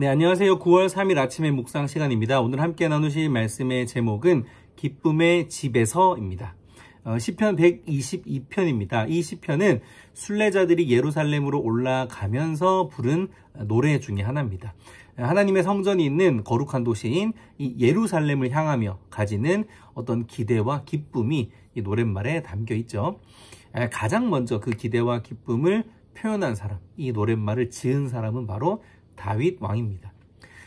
네, 안녕하세요. 9월 3일 아침의 묵상 시간입니다. 오늘 함께 나누실 말씀의 제목은 기쁨의 집에서입니다. 어, 시편 122편입니다. 이 시편은 순례자들이 예루살렘으로 올라가면서 부른 노래 중의 하나입니다. 하나님의 성전이 있는 거룩한 도시인 이 예루살렘을 향하며 가지는 어떤 기대와 기쁨이 이 노랫말에 담겨 있죠. 가장 먼저 그 기대와 기쁨을 표현한 사람, 이 노랫말을 지은 사람은 바로 다윗 왕입니다.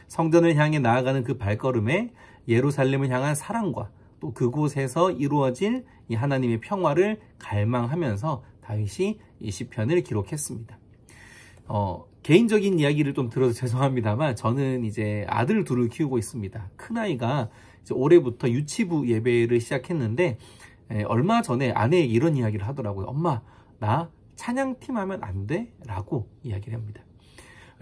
성전을 향해 나아가는 그 발걸음에 예루살렘을 향한 사랑과 또 그곳에서 이루어질 이 하나님의 평화를 갈망하면서 다윗이 이 시편을 기록했습니다. 어, 개인적인 이야기를 좀 들어서 죄송합니다만 저는 이제 아들 둘을 키우고 있습니다. 큰아이가 올해부터 유치부 예배를 시작했는데 에, 얼마 전에 아내에게 이런 이야기를 하더라고요. 엄마 나 찬양팀 하면 안 돼? 라고 이야기를 합니다.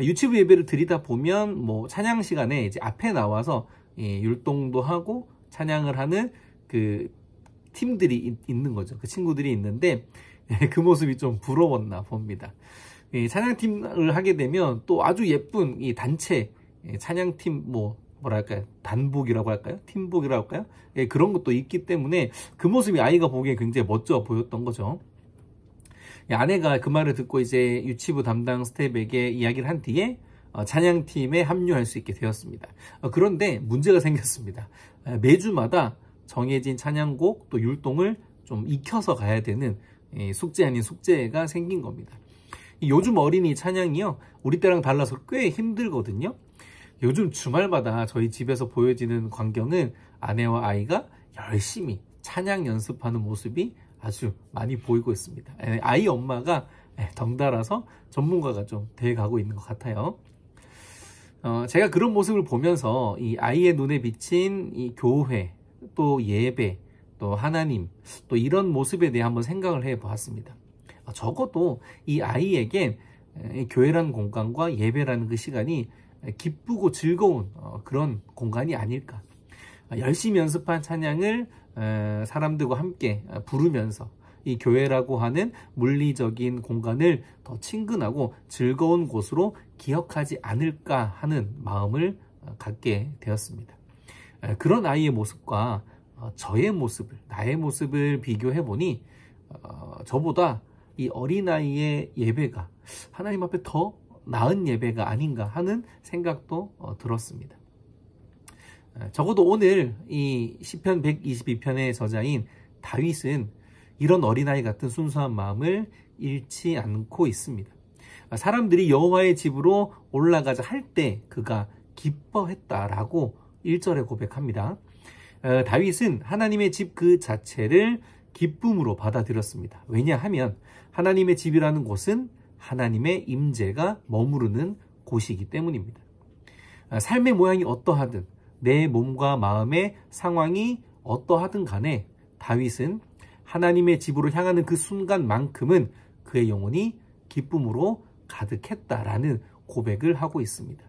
유튜브 예배를 드리다 보면 뭐 찬양 시간에 이제 앞에 나와서 예, 율동도 하고 찬양을 하는 그 팀들이 있, 는 거죠. 그 친구들이 있는데 예, 그 모습이 좀 부러웠나 봅니다. 예, 찬양팀을 하게 되면 또 아주 예쁜 이 단체 예, 찬양팀 뭐 뭐랄까요 단복이라고 할까요 팀복이라고 할까요 예, 그런 것도 있기 때문에 그 모습이 아이가 보기에 굉장히 멋져 보였던 거죠 아내가 그 말을 듣고 이제 유치부 담당 스텝에게 이야기를 한 뒤에 어, 찬양팀에 합류할 수 있게 되었습니다. 어, 그런데 문제가 생겼습니다. 어, 매주마다 정해진 찬양곡 또 율동을 좀 익혀서 가야 되는 숙제 아닌 숙제가 생긴 겁니다. 요즘 어린이 찬양이요. 우리 때랑 달라서 꽤 힘들거든요. 요즘 주말마다 저희 집에서 보여지는 광경은 아내와 아이가 열심히 찬양 연습하는 모습이 아주 많이 보이고 있습니다. 예, 아이 엄마가 예, 덩달아서 전문가가 좀 돼가고 있는 것 같아요. 어, 제가 그런 모습을 보면서 이 아이의 눈에 비친 이 교회, 또 예배, 또 하나님, 또 이런 모습에 대해 한번 생각을 해 보았습니다. 아, 적어도 이아이에게 예, 교회라는 공간과 예배라는 그 시간이 기쁘고 즐거운 어, 그런 공간이 아닐까 열심히 연습한 찬양을 어, 사람들과 함께 어, 부르면서 이 교회라고 하는 물리적인 공간을 더 친근하고 즐거운 곳으로 기억하지 않을까 하는 마음을 어, 갖게 되었습니다. 그런 아이의 모습과 저의 모습을, 나의 모습을 비교해 보니 저보다 이 어린아이의 예배가 하나님 앞에 더 나은 예배가 아닌가 하는 생각도 들었습니다. 예, 적어도 오늘 이 시편 122편의 저자인 다윗은 이런 어린아이 같은 순수한 마음을 잃지 않고 있습니다. 아, 사람들이 여호와의 집으로 올라가자 할 때 그가 기뻐했다라고 1절에 고백합니다. 아, 다윗은 하나님의 집 그 자체를 기쁨으로 받아들였습니다. 왜냐하면 하나님의 집이라는 곳은 하나님의 임재가 머무르는 곳이기 때문입니다. 아, 삶의 모양이 어떠하든 내 몸과 마음의 상황이 어떠하든 간에 다윗은 하나님의 집으로 향하는 그 순간만큼은 그의 영혼이 기쁨으로 가득했다라는 고백을 하고 있습니다.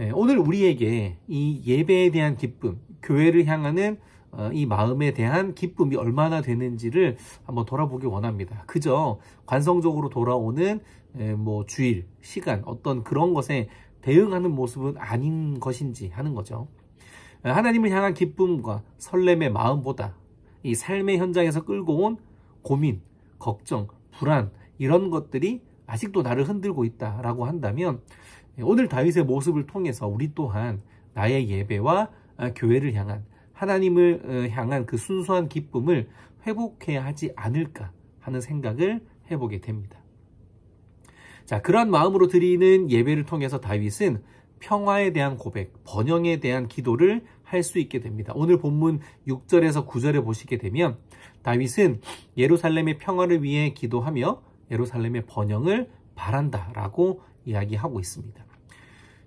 예, 오늘 우리에게 이 예배에 대한 기쁨, 교회를 향하는 어, 이 마음에 대한 기쁨이 얼마나 되는지를 한번 돌아보기 원합니다. 그저 관성적으로 돌아오는 예, 뭐 주일, 시간, 어떤 그런 것에 대응하는 모습은 아닌 것인지 하는 거죠. 어, 하나님을 향한 기쁨과 설렘의 마음보다 이 삶의 현장에서 끌고 온 고민, 걱정, 불안 이런 것들이 아직도 나를 흔들고 있다라고 한다면 예, 오늘 다윗의 모습을 통해서 우리 또한 나의 예배와 어, 교회를 향한 하나님을 어, 향한 그 순수한 기쁨을 회복해야 하지 않을까 하는 생각을 해보게 됩니다. 자, 그런 마음으로 드리는 예배를 통해서 다윗은 평화에 대한 고백, 번영에 대한 기도를 할 수 있게 됩니다. 오늘 본문 6절에서 9절에 보시게 되면 다윗은 예루살렘의 평화를 위해 기도하며 예루살렘의 번영을 바란다라고 이야기하고 있습니다.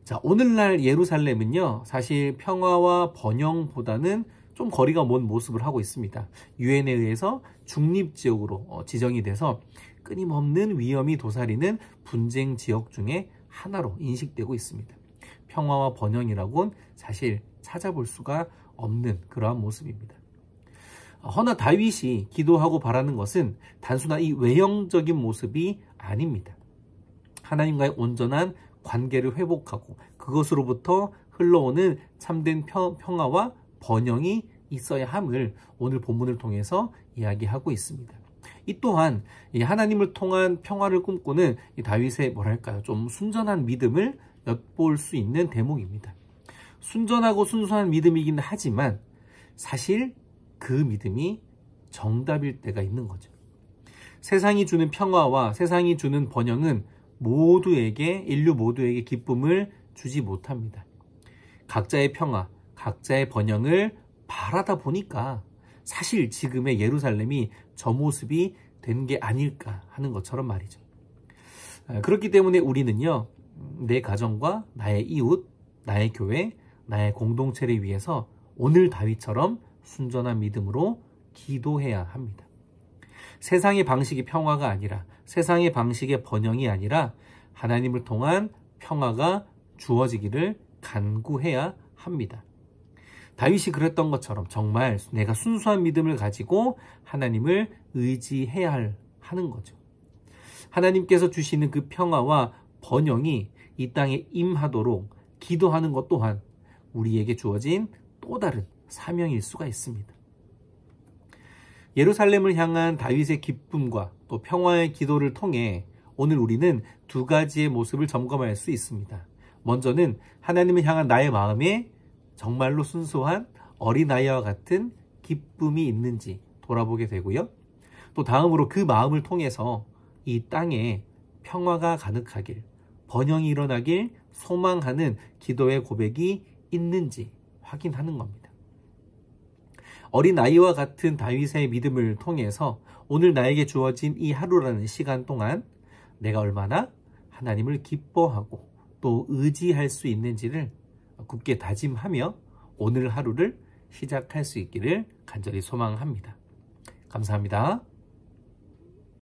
자, 오늘날 예루살렘은요, 사실 평화와 번영보다는 좀 거리가 먼 모습을 하고 있습니다. 유엔에 의해서 중립지역으로 어, 지정이 돼서 끊임없는 위험이 도사리는 분쟁 지역 중에 하나로 인식되고 있습니다. 평화와 번영이라곤 사실 찾아볼 수가 없는 그러한 모습입니다. 허나 다윗이 기도하고 바라는 것은 단순한 이 외형적인 모습이 아닙니다. 하나님과의 온전한 관계를 회복하고 그것으로부터 흘러오는 참된 평화와 번영이 있어야 함을 오늘 본문을 통해서 이야기하고 있습니다. 이 또한 하나님을 통한 평화를 꿈꾸는 다윗의 뭐랄까요 좀 순전한 믿음을 엿볼 수 있는 대목입니다. 순전하고 순수한 믿음이긴 하지만 사실 그 믿음이 정답일 때가 있는 거죠. 세상이 주는 평화와 세상이 주는 번영은 모두에게 인류 모두에게 기쁨을 주지 못합니다. 각자의 평화, 각자의 번영을 바라다 보니까 사실 지금의 예루살렘이 저 모습이 된 게 아닐까 하는 것처럼 말이죠. 아, 그렇기 때문에 우리는요, 내 가정과 나의 이웃, 나의 교회, 나의 공동체를 위해서 오늘 다윗처럼 순전한 믿음으로 기도해야 합니다. 세상의 방식이 평화가 아니라 세상의 방식의 번영이 아니라 하나님을 통한 평화가 주어지기를 간구해야 합니다. 다윗이 그랬던 것처럼 정말 내가 순수한 믿음을 가지고 하나님을 의지해야 할, 하는 거죠. 하나님께서 주시는 그 평화와 번영이 이 땅에 임하도록 기도하는 것 또한 우리에게 주어진 또 다른 사명일 수가 있습니다. 예루살렘을 향한 다윗의 기쁨과 또 평화의 기도를 통해 오늘 우리는 두 가지의 모습을 점검할 수 있습니다. 먼저는 하나님을 향한 나의 마음에 정말로 순수한 어린아이와 같은 기쁨이 있는지 돌아보게 되고요. 또 다음으로 그 마음을 통해서 이 땅에 평화가 가득하길, 번영이 일어나길 소망하는 기도의 고백이 있는지 확인하는 겁니다. 어린아이와 같은 다윗의 믿음을 통해서 오늘 나에게 주어진 이 하루라는 시간 동안 내가 얼마나 하나님을 기뻐하고 또 의지할 수 있는지를 굳게 다짐하며 오늘 하루를 시작할 수 있기를 간절히 소망합니다. 감사합니다.